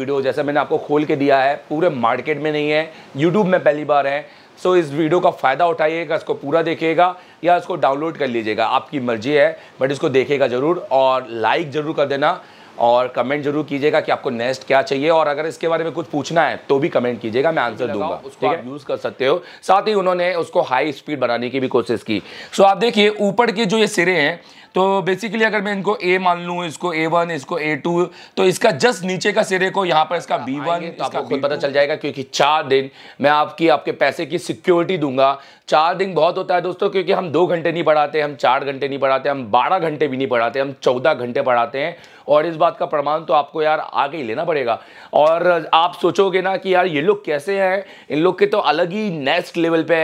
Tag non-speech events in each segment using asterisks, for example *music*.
Video जैसे मैंने आपको खोल के दिया है पूरे मार्केट में नहीं है यूट्यूब में पहली बार है सो इस वीडियो का फ़ायदा उठाइएगा इसको पूरा देखिएगा या इसको डाउनलोड कर लीजिएगा आपकी मर्जी है बट इसको देखिएगा ज़रूर और लाइक ज़रूर कर देना और कमेंट जरूर कीजिएगा कि आपको नेक्स्ट क्या चाहिए और अगर इसके बारे में कुछ पूछना है तो भी कमेंट कीजिएगा मैं आंसर दूंगा ठीक है यूज़ कर सकते हो साथ ही उन्होंने उसको हाई स्पीड बनाने की भी कोशिश की सो आप देखिए ऊपर के जो ये सिरे हैं तो बेसिकली अगर मैं इनको ए मान लू इसको ए वन इसको ए टू तो इसका जस्ट नीचे का सिरे को यहाँ पर इसका बी वन तो आपको खुद पता चल जाएगा क्योंकि चार दिन मैं आपकी आपके पैसे की सिक्योरिटी दूंगा चार दिन बहुत होता है दोस्तों क्योंकि हम दो घंटे नहीं पढ़ाते हम चार घंटे नहीं पढ़ाते हम बारह घंटे भी नहीं पढ़ाते हम चौदह घंटे पढ़ाते हैं और इस बात का प्रमाण तो आपको यार आगे ही लेना पड़ेगा और आप सोचोगे ना कि यार ये लोग कैसे हैं इन लोग के तो अलग ही नेक्स्ट लेवल पे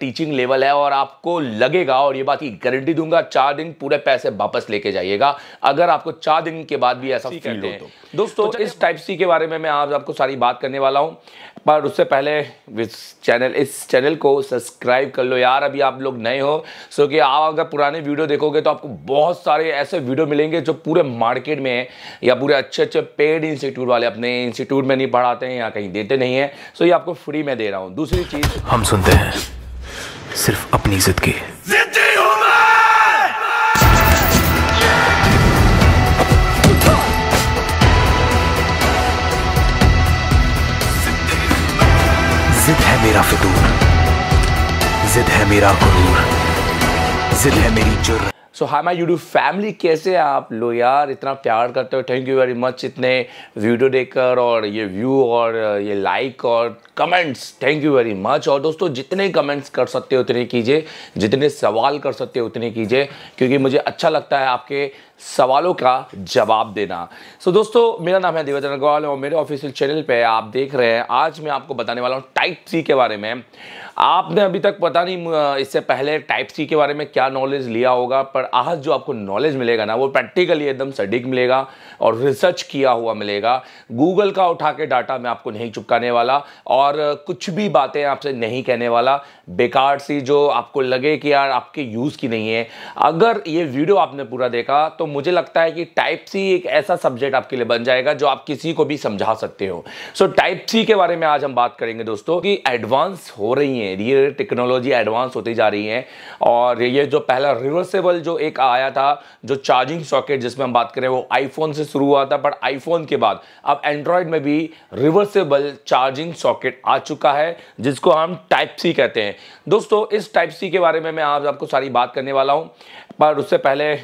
टीचिंग लेवल है और आपको लगेगा और ये बात की गारंटी दूंगा चार दिन पूरे पैसे वापस लेके जाइएगा अगर आपको चार दिन के बाद भी ऐसा फील हो तो दोस्तों तो इस टाइप सी के बारे में मैं आज आपको सारी बात करने वाला हूँ पर उससे पहले चैनल इस चैनल को सब्सक्राइब सब्सक्राइब कर लो यार अभी आप लोग नए हो सो कि आप अगर पुराने वीडियो देखोगे तो आपको बहुत सारे ऐसे वीडियो मिलेंगे जो पूरे मार्केट में है या पूरे अच्छे अच्छे पेड इंस्टीट्यूट वाले अपने इंस्टीट्यूट में नहीं पढ़ाते हैं या कहीं देते नहीं है सो ये आपको फ्री में दे रहा हूँ दूसरी चीज़ हम सुनते हैं सिर्फ अपनी जिद की है मेरा फितूर जिद है मेरा गुरूर जिद है मेरी जुर्र so hi my YouTube family कैसे आप लो यार इतना प्यार करते हो थैंक यू वेरी मच इतने वीडियो तो देखकर और ये व्यू और ये लाइक और comments thank you very much और दोस्तों जितने कमेंट्स कर सकते हो उतने कीजिए जितने सवाल कर सकते हो उतने कीजिए क्योंकि मुझे अच्छा लगता है आपके सवालों का जवाब देना सो so, दोस्तों मेरा नाम है देवेंद्र अग्रवाल और मेरे ऑफिशियल चैनल पे आप देख रहे हैं आज मैं आपको बताने वाला हूँ टाइप सी के बारे में आपने अभी तक पता नहीं इससे पहले टाइप सी के बारे में क्या नॉलेज लिया होगा पर आज जो आपको नॉलेज मिलेगा ना वो प्रैक्टिकली एकदम सडिक मिलेगा और रिसर्च किया हुआ मिलेगा गूगल का उठा के डाटा मैं आपको नहीं चुपकाने वाला और कुछ भी बातें आपसे नहीं कहने वाला बेकार सी जो आपको लगे कि यार आपके यूज़ की नहीं है अगर ये वीडियो आपने पूरा देखा तो मुझे लगता है कि टाइप सी एक ऐसा सब्जेक्ट आपके लिए बन जाएगा जो आप किसी को भी समझा सकते हो सो टाइप सी के बारे में आज हम बात करेंगे दोस्तों कि एडवांस हो रही है ये टेक्नोलॉजी एडवांस होती जा रही है और ये जो पहला रिवर्सेबल जो एक आया था जो चार्जिंग सॉकेट जिसमें हम बात करें वो आईफोन से शुरू हुआ था बट आईफोन के बाद अब एंड्रॉयड में भी रिवर्सेबल चार्जिंग सॉकेट आ चुका है जिसको हम टाइप सी कहते हैं दोस्तों इस टाइप सी के बारे में मैं आज आपको सारी बात करने वाला हूँ पर उससे पहले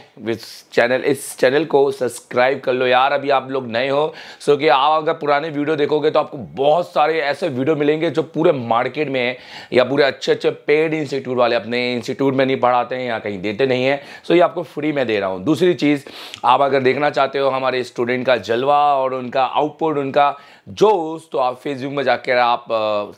चैनल इस चैनल को सब्सक्राइब कर लो यार अभी आप लोग नए हो सो कि आप अगर पुराने वीडियो देखोगे तो आपको बहुत सारे ऐसे वीडियो मिलेंगे जो पूरे मार्केट में है या पूरे अच्छे अच्छे पेड इंस्टीट्यूट वाले अपने इंस्टीट्यूट में नहीं पढ़ाते हैं या कहीं देते नहीं हैं सो ये आपको फ्री में दे रहा हूँ दूसरी चीज़ आप अगर देखना चाहते हो हमारे स्टूडेंट का जलवा और उनका आउटपुट उनका जोश तो आप फेसबुक में जाकर आप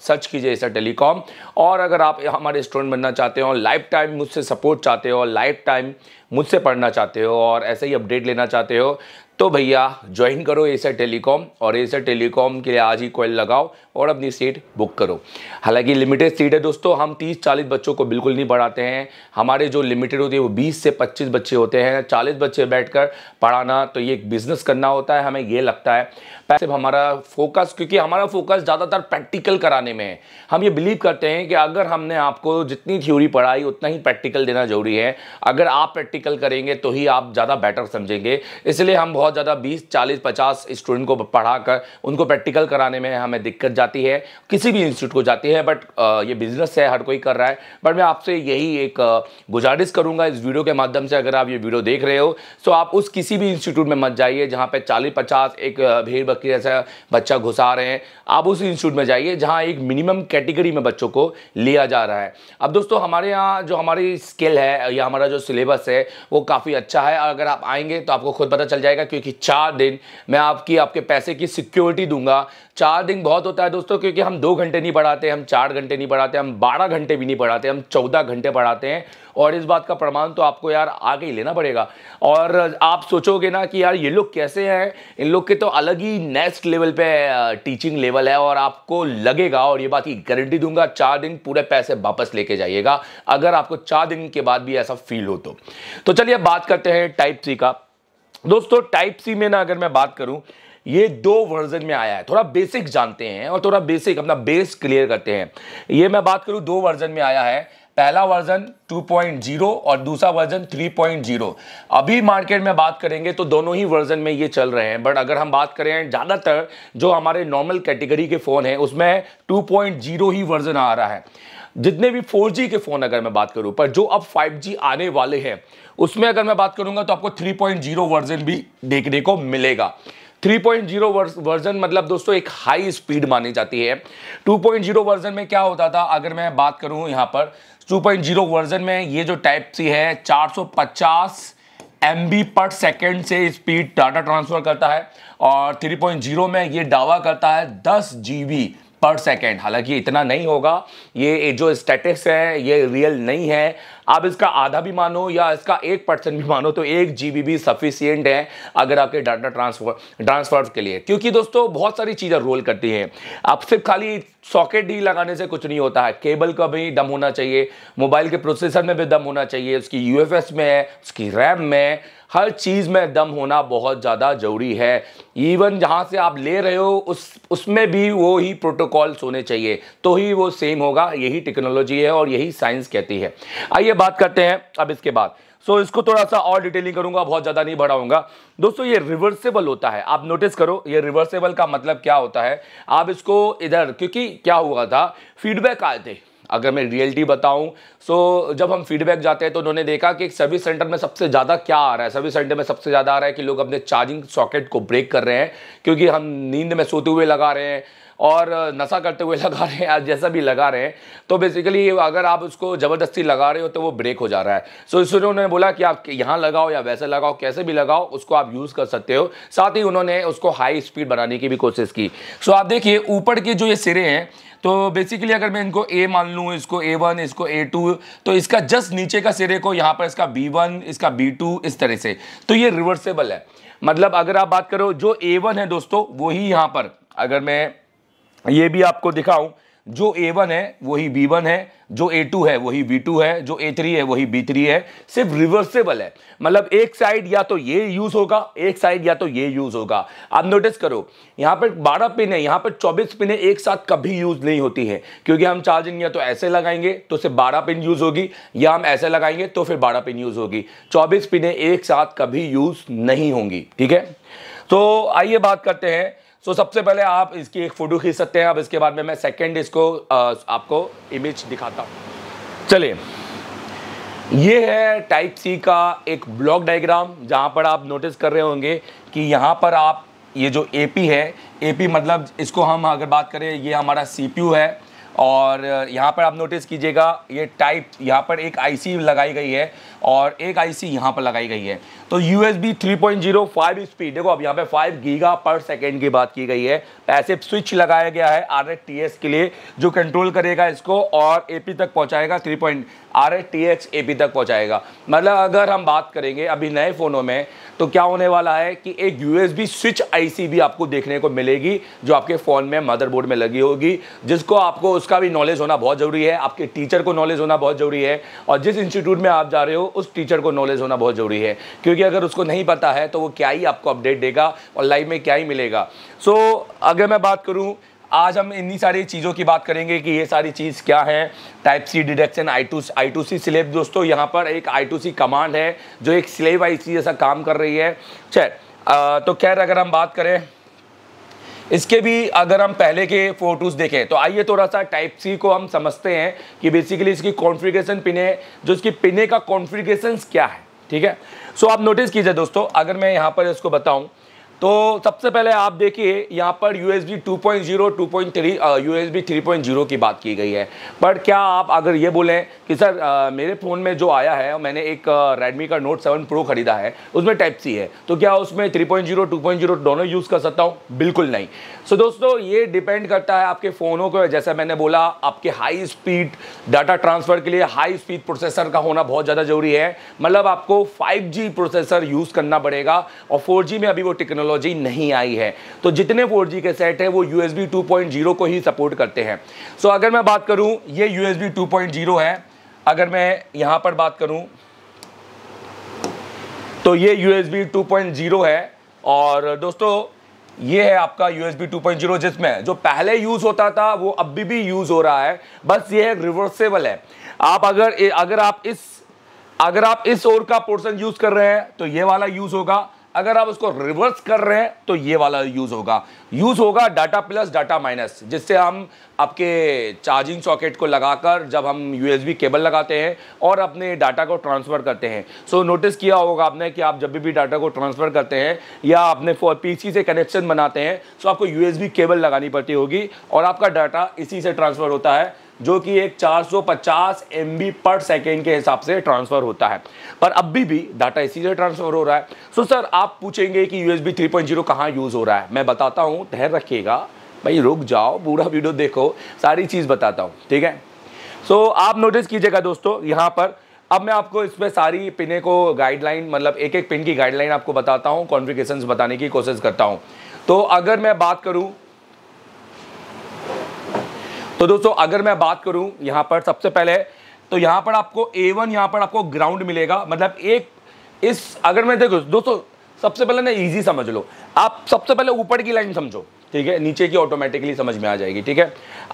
सर्च कीजिए ऐसा टेलीकॉम और अगर आप हमारे स्टूडेंट बनना चाहते हो लाइफ टाइम मुझसे सपोर्ट चाहते हो लाइफ टाइम मुझसे पढ़ना चाहते हो और ऐसे ही अपडेट लेना चाहते हो तो भैया ज्वाइन करो एसर टेलीकॉम और एसर टेलीकॉम के लिए आज ही कॉल लगाओ और अपनी सीट बुक करो हालांकि लिमिटेड सीट है दोस्तों हम 30-40 बच्चों को बिल्कुल नहीं पढ़ाते हैं हमारे जो लिमिटेड होते हैं वो 20 से 25 बच्चे होते हैं 40 बच्चे बैठकर पढ़ाना तो ये एक बिजनेस करना होता है हमें ये लगता है पैसे हमारा फोकस क्योंकि हमारा फोकस ज़्यादातर प्रैक्टिकल कराने में है हम ये बिलीव करते हैं कि अगर हमने आपको जितनी थ्योरी पढ़ाई उतना ही प्रैक्टिकल देना जरूरी है अगर आप प्रैक्टिकल करेंगे तो ही आप ज़्यादा बेटर समझेंगे इसलिए हम बहुत बहुत ज़्यादा 20, 40, 50 स्टूडेंट को पढ़ाकर उनको प्रैक्टिकल कराने में हमें दिक्कत जाती है किसी भी इंस्टीट्यूट को जाती है बट ये बिज़नेस है हर कोई कर रहा है बट मैं आपसे यही एक गुजारिश करूँगा इस वीडियो के माध्यम से अगर आप ये वीडियो देख रहे हो तो आप उस किसी भी इंस्टीट्यूट में मत जाइए जहाँ पर चालीस पचास एक भीड़ बकरी जैसा बच्चा घुसा रहे हैं आप उस इंस्टीट्यूट में जाइए जहाँ एक मिनिमम कैटेगरी में बच्चों को लिया जा रहा है अब दोस्तों हमारे यहाँ जो हमारी स्किल है या हमारा जो सिलेबस है वो काफ़ी अच्छा है और अगर आप आएंगे तो आपको खुद पता चल जाएगा कि क्योंकि चार दिन मैं आपकी आपके पैसे की सिक्योरिटी दूंगा चार दिन बहुत होता है दोस्तों क्योंकि हम दो घंटे नहीं पढ़ाते हम चार घंटे नहीं पढ़ाते हम बारह घंटे भी नहीं पढ़ाते हम चौदह घंटे पढ़ाते हैं और इस बात का प्रमाण तो आपको यार आगे ही लेना पड़ेगा और आप सोचोगे ना कि यार ये लोग कैसे हैं इन लोग के तो अलग ही नेक्स्ट लेवल पे टीचिंग लेवल है और आपको लगेगा और ये बात की गारंटी दूंगा चार दिन पूरे पैसे वापस लेके जाइएगा अगर आपको चार दिन के बाद भी ऐसा फील हो तो, तो चलिए बात करते हैं टाइप थ्री का दोस्तों टाइप सी में ना अगर मैं बात करूं ये दो वर्जन में आया है थोड़ा बेसिक जानते हैं और थोड़ा बेसिक अपना बेस क्लियर करते हैं ये मैं बात करूं दो वर्जन में आया है पहला वर्जन 2.0 और दूसरा वर्जन 3.0 अभी मार्केट में बात करेंगे तो दोनों ही वर्जन में ये चल रहे हैं बट अगर हम बात करें ज़्यादातर जो हमारे नॉर्मल कैटेगरी के फ़ोन हैं उसमें 2.0 ही वर्जन आ रहा है जितने भी 4G के फ़ोन अगर मैं बात करूँ पर जो अब 5G आने वाले हैं उसमें अगर मैं बात करूंगा तो आपको 3.0 वर्जन भी देखने को मिलेगा 3.0 वर्जन मतलब दोस्तों एक हाई स्पीड मानी जाती है 2.0 वर्जन में क्या होता था अगर मैं बात करूं यहां पर 2.0 वर्जन में ये जो टाइप सी है 450 एम बी पर सेकेंड से स्पीड डाटा ट्रांसफर करता है और 3.0 में ये दावा करता है दस जी पर सेकेंड हालांकि इतना नहीं होगा ये जो स्टेटिक्स है ये रियल नहीं है आप इसका आधा भी मानो या इसका एक परसेंट भी मानो तो एक जी भी सफिशियंट है अगर आपके डाटा ट्रांसफर ट्रांसफर के लिए क्योंकि दोस्तों बहुत सारी चीज़ें रोल करती हैं आप सिर्फ खाली सॉकेट ही लगाने से कुछ नहीं होता है केबल का भी दम होना चाहिए मोबाइल के प्रोसेसर में भी दम होना चाहिए उसकी यू में है उसकी रैम में हर चीज़ में दम होना बहुत ज़्यादा ज़रूरी है इवन जहाँ से आप ले रहे हो उस उसमें भी वो ही प्रोटोकॉल्स होने चाहिए तो ही वो सेम होगा यही टेक्नोलॉजी है और यही साइंस कहती है आइए बात करते हैं अब इसके बाद सो so, इसको थोड़ा सा और डिटेलिंग करूंगा बहुत ज़्यादा नहीं बढ़ाऊंगा दोस्तों ये रिवर्सेबल होता है आप नोटिस करो ये रिवर्सेबल का मतलब क्या होता है आप इसको इधर क्योंकि क्या हुआ था फीडबैक आए थे अगर मैं रियलिटी बताऊं सो जब हम फीडबैक जाते हैं तो उन्होंने देखा कि सर्विस सेंटर में सबसे ज़्यादा क्या आ रहा है सर्विस सेंटर में सबसे ज़्यादा आ रहा है कि लोग अपने चार्जिंग सॉकेट को ब्रेक कर रहे हैं क्योंकि हम नींद में सोते हुए लगा रहे हैं और नशा करते हुए *laughs* लगा रहे हैं जैसा भी लगा रहे हैं तो बेसिकली अगर आप उसको ज़बरदस्ती लगा रहे हो तो वो ब्रेक हो जा रहा है सो इसलिए उन्होंने बोला कि आप यहाँ लगाओ या वैसे लगाओ कैसे भी लगाओ उसको आप यूज़ कर सकते हो साथ ही उन्होंने उसको हाई स्पीड बनाने की भी कोशिश की सो आप देखिए ऊपर के जो ये सिरे हैं तो बेसिकली अगर मैं इनको ए मान लूँ इसको ए वन इसको ए टू तो इसका जस्ट नीचे का सिरे को यहाँ पर इसका बी वन इसका बी टू इस तरह से तो ये रिवर्सेबल है मतलब अगर आप बात करो जो ए वन है दोस्तों वही यहाँ पर अगर मैं ये भी आपको दिखाऊँ जो ए वन है वही बी वन है जो ए टू है वही बी टू है जो ए थ्री है वही बी थ्री है सिर्फ रिवर्सेबल है मतलब एक साइड या तो ये यूज होगा एक साइड या तो ये यूज होगा आप नोटिस करो यहाँ पर बारह पिन है यहाँ पर चौबीस पिन एक साथ कभी यूज नहीं होती है क्योंकि हम चार्जिंग या तो ऐसे लगाएंगे तो सिर्फ बारह पिन यूज होगी या हम ऐसे लगाएंगे तो फिर बारह पिन यूज होगी चौबीस पिने एक साथ कभी यूज नहीं होंगी ठीक है तो आइए बात करते हैं सो so, सबसे पहले आप इसकी एक फ़ोटो खींच सकते हैं अब इसके बाद में मैं सेकंड इसको आपको इमेज दिखाता हूँ चलिए ये है टाइप सी का एक ब्लॉक डायग्राम जहाँ पर आप नोटिस कर रहे होंगे कि यहाँ पर आप ये जो ए है ए मतलब इसको हम अगर बात करें ये हमारा सी है और यहाँ पर आप नोटिस कीजिएगा ये टाइप यहाँ पर एक आईसी लगाई गई है और एक आईसी यहाँ पर लगाई गई है तो U S B three point zero five speed देखो अब यहाँ पे फाइव गीगा पर सेकेंड की बात की गई है ऐसे स्विच लगाया गया है आर टी एस के लिए जो कंट्रोल करेगा इसको और ए पी तक पहुँचाएगा three point R S T X A तक पहुँचाएगा मतलब अगर हम बात करेंगे अभी नए फ़ोनों में तो क्या होने वाला है कि एक U S B switch I C भी आपको देखने को मिलेगी जो आपके फ़ोन में मदरबोर्ड में लगी होगी जिसको आपको उसका भी नॉलेज होना बहुत ज़रूरी है आपके टीचर को नॉलेज होना बहुत ज़रूरी है और जिस इंस्टीट्यूट में आप जा रहे हो उस टीचर को नॉलेज होना बहुत ज़रूरी है क्योंकि अगर उसको नहीं पता है तो वो क्या ही आपको अपडेट देगा और लाइव में क्या ही मिलेगा सो so, अगर मैं बात करूँ आज हम इन्हीं सारी चीज़ों की बात करेंगे कि ये सारी चीज़ क्या है type C deduction I two I two C slave दोस्तों यहाँ पर एक आई टू सी कमांड है जो एक स्लेब आई सी जैसा काम कर रही है चल तो खैर अगर हम बात करें इसके भी अगर हम पहले के फोटोज देखें तो आइए थोड़ा सा टाइप सी को हम समझते हैं कि बेसिकली इसकी कॉन्फ़िगरेशन पिने जो इसकी पिने का कॉन्फ्रिगेशन क्या है ठीक है सो so, आप नोटिस कीजिए दोस्तों अगर मैं यहाँ पर इसको बताऊँ तो सबसे पहले आप देखिए यहाँ पर U S B two point zero two point three U S B three point zero की बात की गई है पर क्या आप अगर ये बोलें कि सर आ, मेरे फ़ोन में जो आया है मैंने एक रेडमी का नोट सेवन प्रो ख़रीदा है उसमें टाइप सी है तो क्या उसमें three point zero two point zero दोनों यूज़ कर सकता हूँ बिल्कुल नहीं सो so, दोस्तों ये डिपेंड करता है आपके फ़ोनों को जैसा मैंने बोला आपके हाई स्पीड डाटा ट्रांसफ़र के लिए हाई स्पीड प्रोसेसर का होना बहुत ज़्यादा ज़रूरी है मतलब आपको फाइव जी प्रोसेसर यूज़ करना पड़ेगा और फोर जी में अभी वो टेक्नोलॉजी टेक्नोलॉजी नहीं आई है तो जितने 4G के सेट है वो यू एस 2.0 को ही सपोर्ट करते हैं सो so, अगर मैं बात करूँ ये यू एस 2.0 है अगर मैं यहाँ पर बात करूँ तो ये यू एस 2.0 है और दोस्तों ये है आपका यू एस 2.0 जिसमें जो पहले यूज़ होता था वो अभी भी यूज़ हो रहा है बस ये है रिवर्सेबल है आप अगर अगर आप इस अगर आप इस ओर का पोर्शन यूज़ कर रहे हैं तो ये वाला यूज़ होगा अगर आप उसको रिवर्स कर रहे हैं तो ये वाला यूज़ होगा यूज़ होगा डाटा प्लस डाटा माइनस जिससे हम आपके चार्जिंग सॉकेट को लगाकर जब हम यूएसबी केबल लगाते हैं और अपने डाटा को ट्रांसफ़र करते हैं सो so, नोटिस किया होगा आपने कि आप जब भी डाटा को ट्रांसफ़र करते हैं या अपने पीसी से कनेक्शन बनाते हैं सो तो so आपको यूएसबी केबल लगानी पड़ती होगी और आपका डाटा इसी से ट्रांसफ़र होता है जो कि एक 450 बी पर सेकेंड के हिसाब से ट्रांसफ़र होता है पर अभी भी डाटा इसी से ट्रांसफ़र हो रहा है सो सर आप पूछेंगे कि U S B three point zero कहाँ यूज़ हो रहा है मैं बताता हूँ धैर्य रखिएगा भाई रुक जाओ पूरा वीडियो देखो सारी चीज़ बताता हूँ ठीक है सो so, आप नोटिस कीजिएगा दोस्तों यहाँ पर अब मैं आपको इसमें सारी पिने को गाइडलाइन मतलब एक एक पिन की गाइडलाइन आपको बताता हूँ कॉन्फ़िगरेशंस बताने की कोशिश करता हूँ तो अगर मैं बात करूँ तो दोस्तों अगर मैं बात करूं यहां पर सबसे पहले तो यहां पर आपको ए वन यहाँ पर आपको ग्राउंड मिलेगा मतलब एक इस अगर मैं देखो दोस्तों सबसे पहले ना इजी समझ लो आप सबसे पहले ऊपर की लाइन समझो ठीक है नीचे की ऑटोमेटिकली समझ में आ जाएगी ठीक है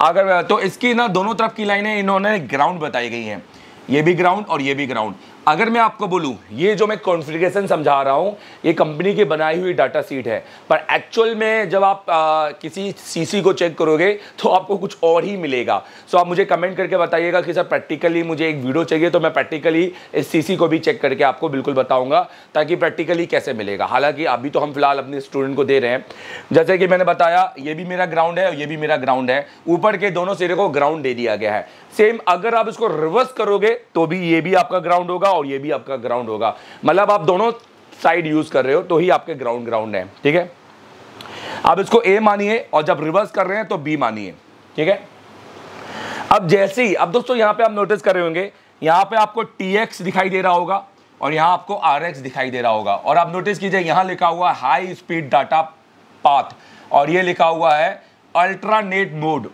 अगर तो इसकी ना दोनों तरफ की लाइनें इन्होंने ग्राउंड बताई गई हैं ये भी ग्राउंड और ये भी ग्राउंड अगर मैं आपको बोलूँ ये जो मैं कॉन्फ़िगरेशन समझा रहा हूं ये कंपनी की बनाई हुई डाटा सीट है पर एक्चुअल में जब आप आ, किसी सीसी को चेक करोगे तो आपको कुछ और ही मिलेगा सो आप मुझे कमेंट करके बताइएगा कि सर प्रैक्टिकली मुझे एक वीडियो चाहिए तो मैं प्रैक्टिकली इस सीसी को भी चेक करके आपको बिल्कुल बताऊँगा ताकि प्रैक्टिकली कैसे मिलेगा हालाँकि अभी तो हम फिलहाल अपने स्टूडेंट को दे रहे हैं जैसे कि मैंने बताया ये भी मेरा ग्राउंड है ये भी मेरा ग्राउंड है ऊपर के दोनों सिरे को ग्राउंड दे दिया गया है सेम अगर आप इसको रिवर्स करोगे तो भी ये भी आपका ग्राउंड होगा होगा और ये भी आपका ग्राउंड होगा मतलब आप दोनों साइड यूज कर रहे हो तो ही आपके ग्राउंड ग्राउंड है ठीक है आप इसको ए मानिए और जब रिवर्स कर रहे हैं तो बी मानिए ठीक है अब जैसे ही अब दोस्तों यहां पे आप नोटिस कर रहे होंगे यहां पे आपको टी दिखाई दे रहा होगा और यहां आपको आर दिखाई दे रहा होगा और आप नोटिस कीजिए यहां लिखा हुआ हाई स्पीड डाटा पाथ और ये लिखा हुआ है अल्ट्रानेट मोड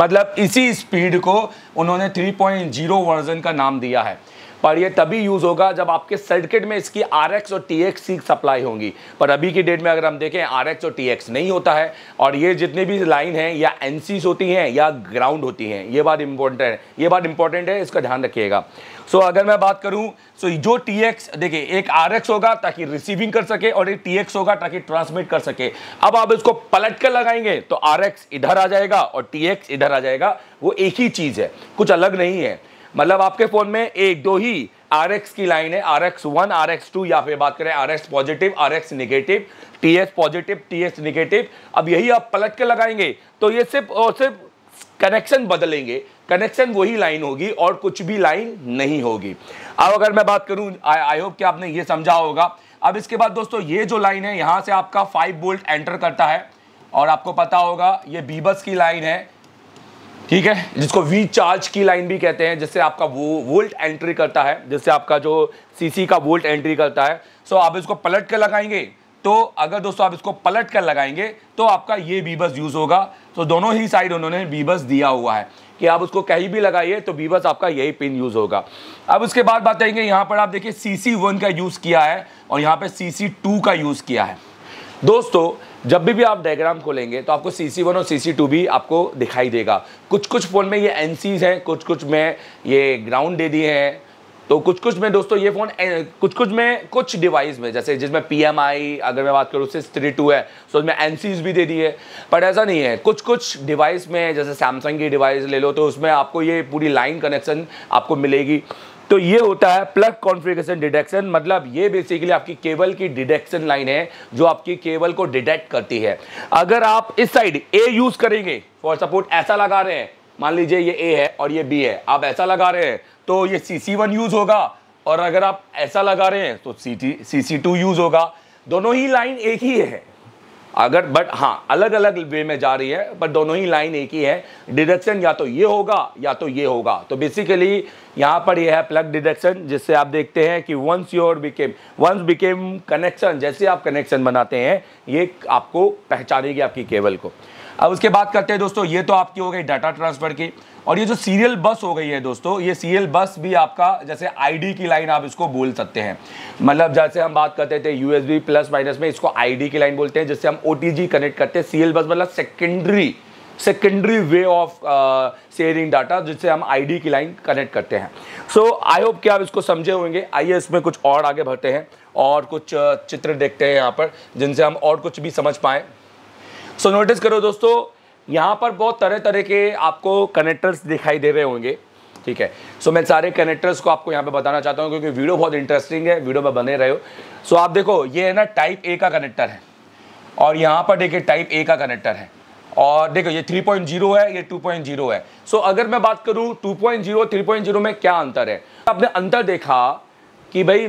मतलब इसी स्पीड को उन्होंने 3.0 वर्जन का नाम दिया है पर ये तभी यूज़ होगा जब आपके सर्किट में इसकी आर और टी की सप्लाई होंगी पर अभी की डेट में अगर हम देखें आर और टी नहीं होता है और ये जितने भी लाइन हैं या एन होती हैं या ग्राउंड होती हैं ये बात इंपॉर्टेंट है ये बात इंपॉर्टेंट है इसका ध्यान रखिएगा सो so, अगर मैं बात करूं सो so जो टी एक्स देखिए एक आर एक्स होगा ताकि रिसीविंग कर सके और एक टी एक्स होगा ताकि ट्रांसमिट कर सके अब आप इसको पलट कर लगाएंगे तो आर एक्स इधर आ जाएगा और टी एक्स इधर आ जाएगा वो एक ही चीज़ है कुछ अलग नहीं है मतलब आपके फ़ोन में एक दो ही आर एक्स की लाइन है R X one R X two या फिर बात करें R X positive R X negative T S positive T S negative अब यही आप पलट के लगाएंगे तो ये सिर्फ और सिर्फ कनेक्शन बदलेंगे कनेक्शन वही लाइन होगी और कुछ भी लाइन नहीं होगी अब अगर मैं बात करूं आई होप कि आपने ये समझा होगा अब इसके बाद दोस्तों ये जो लाइन है यहाँ से आपका फाइव बोल्ट एंटर करता है और आपको पता होगा ये बीबस की लाइन है ठीक है जिसको वी चार्ज की लाइन भी कहते हैं जिससे आपका वो वोल्ट एंट्री करता है जिससे आपका जो सीसी का वोल्ट एंट्री करता है सो आप इसको पलट कर लगाएंगे तो अगर दोस्तों आप इसको पलट कर लगाएंगे तो आपका ये बीबस यूज़ होगा तो दोनों ही साइड उन्होंने बीबस दिया हुआ है कि आप उसको कहीं भी लगाइए तो बीबस आपका यही पिन यूज़ होगा अब उसके बाद बात आएंगे यहाँ पर आप देखिए सी सी वन का यूज़ किया है और यहाँ पर सी सी टू का यूज़ किया है दोस्तों जब भी भी आप डायग्राम खोलेंगे तो आपको सी सी वन और सी सी टू भी आपको दिखाई देगा कुछ कुछ फ़ोन में ये एन हैं कुछ कुछ में ये ग्राउंड दे दिए हैं तो कुछ कुछ में दोस्तों ये फ़ोन कुछ कुछ में कुछ डिवाइस में जैसे जिसमें पी एम आई अगर मैं बात करूँ सिक्स थ्री टू है तो उसमें एन सीज भी दे दी है पर ऐसा नहीं है कुछ कुछ डिवाइस में जैसे सैमसंग की डिवाइस ले लो तो उसमें आपको ये पूरी लाइन कनेक्शन आपको मिलेगी तो ये होता है प्लग कॉन्फ़िगरेशन डिटेक्शन मतलब ये बेसिकली आपकी केबल की डिटेक्शन लाइन है जो आपकी केबल को डिटेक्ट करती है अगर आप इस साइड ए यूज करेंगे फॉर सपोर्ट ऐसा लगा रहे हैं मान लीजिए ये ए है और ये बी है आप ऐसा लगा रहे हैं तो ये सी सी वन यूज होगा और अगर आप ऐसा लगा रहे हैं तो C T C C two use होगा दोनों ही लाइन एक ही है अगर बट हाँ अलग अलग वे में जा रही है बट दोनों ही लाइन एक ही है डिडक्शन या तो ये होगा या तो ये होगा तो बेसिकली यहाँ पर यह है प्लग डिडक्शन जिससे आप देखते हैं कि once your became once became connection जैसे आप कनेक्शन बनाते हैं ये आपको पहचानेगी आपकी केबल को अब उसके बाद करते हैं दोस्तों ये तो आपकी हो गई डाटा ट्रांसफर की और ये जो सीरियल बस हो गई है दोस्तों ये सीरियल बस भी आपका जैसे आईडी की लाइन आप इसको बोल सकते हैं मतलब जैसे हम बात करते थे यूएसबी प्लस माइनस में इसको आईडी की लाइन बोलते हैं जिससे हम ओटीजी कनेक्ट करते हैं सीरियल बस मतलब secondary secondary way of sharing data जिससे हम आईडी की लाइन कनेक्ट करते हैं सो आई होप कि आप इसको समझे होंगे आइए इसमें कुछ और आगे बढ़ते हैं और कुछ चित्र देखते हैं यहाँ पर जिनसे हम और कुछ भी समझ पाएँ सो नोटिस करो दोस्तों यहाँ पर बहुत तरह तरह के आपको कनेक्टर्स दिखाई दे रहे होंगे ठीक है सो so, मैं सारे कनेक्टर्स को आपको यहाँ पे बताना चाहता हूँ क्योंकि वीडियो बहुत इंटरेस्टिंग है वीडियो में बने रहे हो सो so, आप देखो ये है ना टाइप ए का कनेक्टर है और यहाँ पर देखिए टाइप ए का कनेक्टर है और देखो ये 3.0 है ये 2.0 है सो so, अगर मैं बात करूँ 2.0 3.0 में क्या अंतर है आपने अंतर देखा कि भाई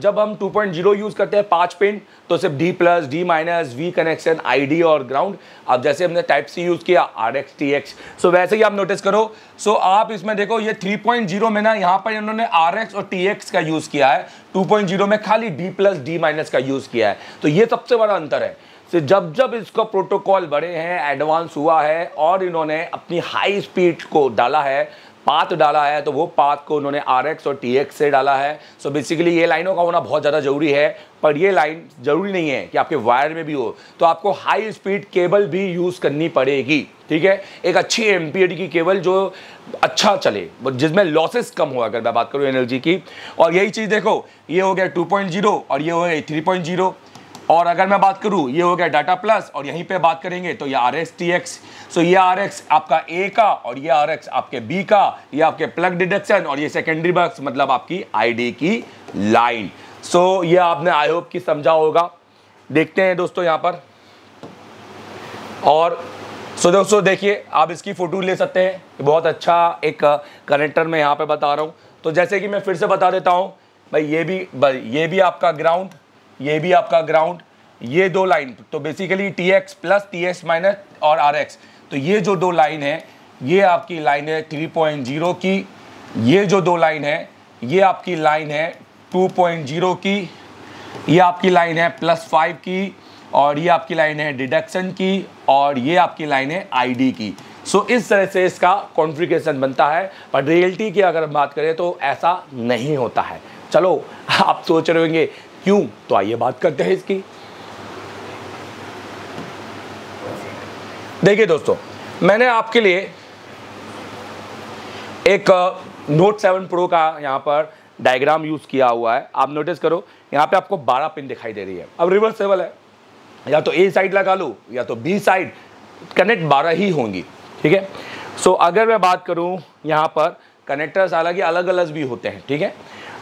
जब हम 2.0 यूज़ करते हैं पाँच पिन तो सिर्फ D plus D minus V connection I और ग्राउंड अब जैसे हमने टाइप सी यूज़ किया R X T X so वैसे ही आप नोटिस करो सो so आप इसमें देखो ये 3.0 में ना यहाँ पर इन्होंने आर एक्स और टी एक्स का यूज़ किया है 2.0 में खाली डी प्लस डी माइनस का यूज़ किया है तो ये सबसे बड़ा अंतर है से जब जब इसका प्रोटोकॉल बड़े हैं एडवांस हुआ है और इन्होंने अपनी हाई स्पीड को डाला है पात डाला है तो वो पात को उन्होंने आर और टी से डाला है सो so बेसिकली ये लाइनों का होना बहुत ज़्यादा ज़रूरी है पर ये लाइन ज़रूरी नहीं है कि आपके वायर में भी हो तो आपको हाई स्पीड केबल भी यूज़ करनी पड़ेगी ठीक है एक अच्छी एम की केबल जो अच्छा चले जिसमें लॉसेस कम हो अगर मैं बात करूँ एनर्जी की और यही चीज़ देखो ये हो गया टू और ये हो गया थ्री और अगर मैं बात करूं ये हो गया डाटा प्लस और यहीं पे बात करेंगे तो ये R S T X so ये आर एक्स आपका ए का और ये आर एक्स आपके बी का ये आपके प्लग डिडक्शन और ये सेकेंडरी बक्स मतलब आपकी आई की लाइन सो so, ये आपने आई होप की समझा होगा देखते हैं दोस्तों यहाँ पर और सो so, दोस्तों देखिए आप इसकी फ़ोटो ले सकते हैं बहुत अच्छा एक कनेक्टर मैं यहाँ पे बता रहा हूँ तो जैसे कि मैं फिर से बता देता हूँ भाई ये भी भाई ये भी आपका ग्राउंड ये भी आपका ग्राउंड ये दो लाइन तो basically T X plus T X minus और आर एक्स तो ये जो दो लाइन है ये आपकी लाइन है थ्री पॉइंट जीरो की ये जो दो लाइन है ये आपकी लाइन है टू पॉइंट जीरो की ये आपकी लाइन है प्लस फाइव की और ये आपकी लाइन है डिडक्शन की और ये आपकी लाइन है आईडी की सो so, इस तरह से इसका कॉन्फ्रिकेशन बनता है पर रियलिटी की अगर हम बात करें तो ऐसा नहीं होता है चलो आप सोच रहे होंगे क्यों तो आइए बात करते हैं इसकी देखिए दोस्तों मैंने आपके लिए एक नोट सेवन प्रो का यहां पर डायग्राम यूज़ किया हुआ है आप नोटिस करो यहां पे आपको 12 पिन दिखाई दे रही है अब रिवर्सेबल है या तो ए साइड लगा लो या तो बी साइड कनेक्ट 12 ही होंगी ठीक है सो अगर मैं बात करूं यहां पर कनेक्टर्स हालांकि अलग अलग भी होते हैं ठीक है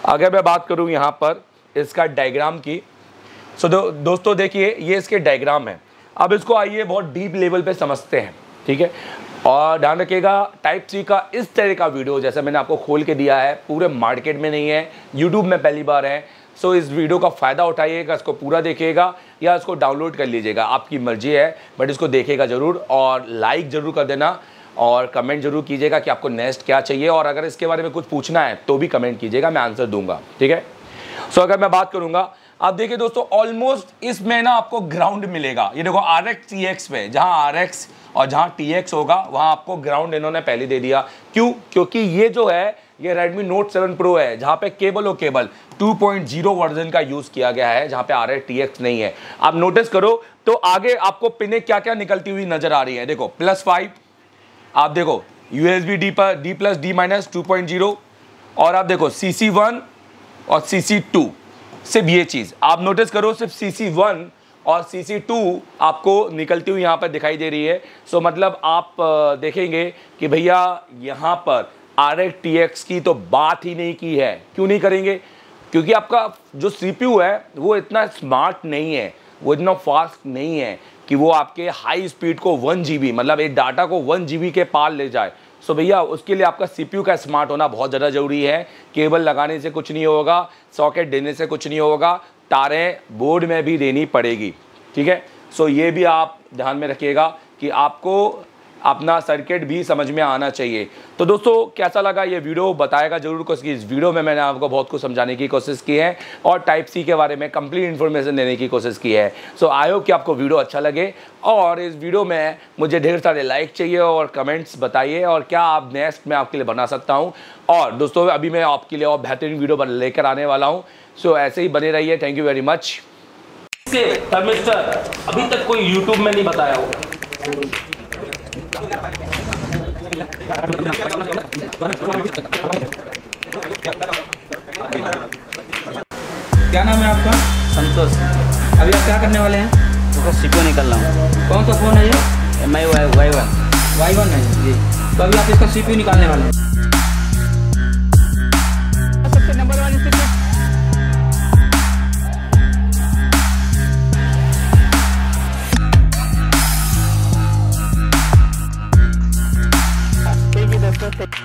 अगर मैं बात करूं यहां पर इसका डायग्राम की सो so, दो, दोस्तों देखिए ये इसके डायग्राम है अब इसको आइए बहुत डीप लेवल पे समझते हैं ठीक है और ध्यान रखिएगा टाइप सी का इस तरह का वीडियो जैसे मैंने आपको खोल के दिया है पूरे मार्केट में नहीं है यूट्यूब में पहली बार है सो इस वीडियो का फ़ायदा उठाइएगा इसको पूरा देखिएगा या इसको डाउनलोड कर लीजिएगा आपकी मर्जी है बट इसको देखिएगा ज़रूर और लाइक ज़रूर कर देना और कमेंट जरूर कीजिएगा कि आपको नेक्स्ट क्या चाहिए और अगर इसके बारे में कुछ पूछना है तो भी कमेंट कीजिएगा मैं आंसर दूंगा ठीक है सो अगर मैं बात करूंगा आप देखिए दोस्तों ऑलमोस्ट इसमें ना आपको ग्राउंड मिलेगा ये देखो आर एक्स टी एक्स पे जहां आर एक्स और जहां टी एक्स होगा वहां आपको ग्राउंड इन्होंने पहले दे दिया क्यों क्योंकि ये जो है ये Redmi Note 7 Pro है जहाँ पे केबल और केबल 2.0 वर्जन का यूज़ किया गया है जहाँ पे आर एक्स नहीं है आप नोटिस करो तो आगे आपको पिने क्या क्या निकलती हुई नज़र आ रही है देखो प्लस फाइव आप देखो यू एस बी डी पर D plus D minus two point zero और आप देखो सी सी वन और सी सी टू सिर्फ ये चीज़ आप नोटिस करो सिर्फ सी सी वन और सी सी टू आपको निकलती हुई यहाँ पर दिखाई दे रही है सो मतलब आप देखेंगे कि भैया यहाँ पर आर एक्स टी एक्स की तो बात ही नहीं की है क्यों नहीं करेंगे क्योंकि आपका जो सी पी यू है वो इतना स्मार्ट नहीं है वो इतना फास्ट नहीं है कि वो आपके हाई स्पीड को वन जी बी मतलब एक डाटा को वन जी बी के पार ले जाए सो भैया उसके लिए आपका सीपीयू का स्मार्ट होना बहुत ज़्यादा ज़रूरी है केबल लगाने से कुछ नहीं होगा सॉकेट देने से कुछ नहीं होगा तारें बोर्ड में भी देनी पड़ेगी ठीक है सो ये भी आप ध्यान में रखिएगा कि आपको अपना सर्किट भी समझ में आना चाहिए तो दोस्तों कैसा लगा ये वीडियो बताएगा जरूर कुछ कि इस वीडियो में मैंने आपको बहुत कुछ समझाने की कोशिश की है और टाइप सी के बारे में कंप्लीट इन्फॉर्मेशन देने की कोशिश की है सो आई होप कि आपको वीडियो अच्छा लगे और इस वीडियो में मुझे ढेर सारे लाइक चाहिए और कमेंट्स बताइए और क्या आप नेक्स्ट मैं आपके लिए बना सकता हूँ और दोस्तों अभी मैं आपके लिए और बेहतरीन वीडियो लेकर आने वाला हूँ सो so, ऐसे ही बने रहिए थैंक यू वेरी मच परमेश्वर अभी तक कोई यूट्यूब में नहीं बताया होगा क्या नाम है आपका संतोष अभी आप क्या करने वाले हैं तो सीपो निकल रहा हूँ कौन सा फ़ोन है ये M I Y Y one Y one है जी तो अभी आप इसका सीपीओ निकालने वाले हैं सबसे नंबर Thank you.